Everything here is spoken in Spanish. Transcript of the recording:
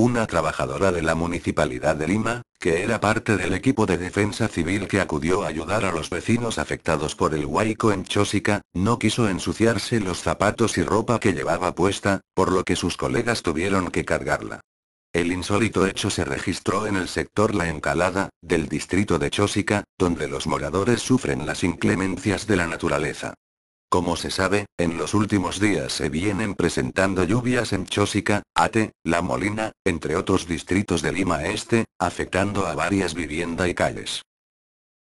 una trabajadora de la Municipalidad de Lima, que era parte del equipo de defensa civil que acudió a ayudar a los vecinos afectados por el huaico en Chosica, no quiso ensuciarse los zapatos y ropa que llevaba puesta, por lo que sus colegas tuvieron que cargarla. El insólito hecho se registró en el sector La Encalada, del distrito de Chosica, donde los moradores sufren las inclemencias de la naturaleza. Como se sabe, en los últimos días se vienen presentando lluvias en Chosica, Ate, La Molina, entre otros distritos de Lima Este, afectando a varias viviendas y calles.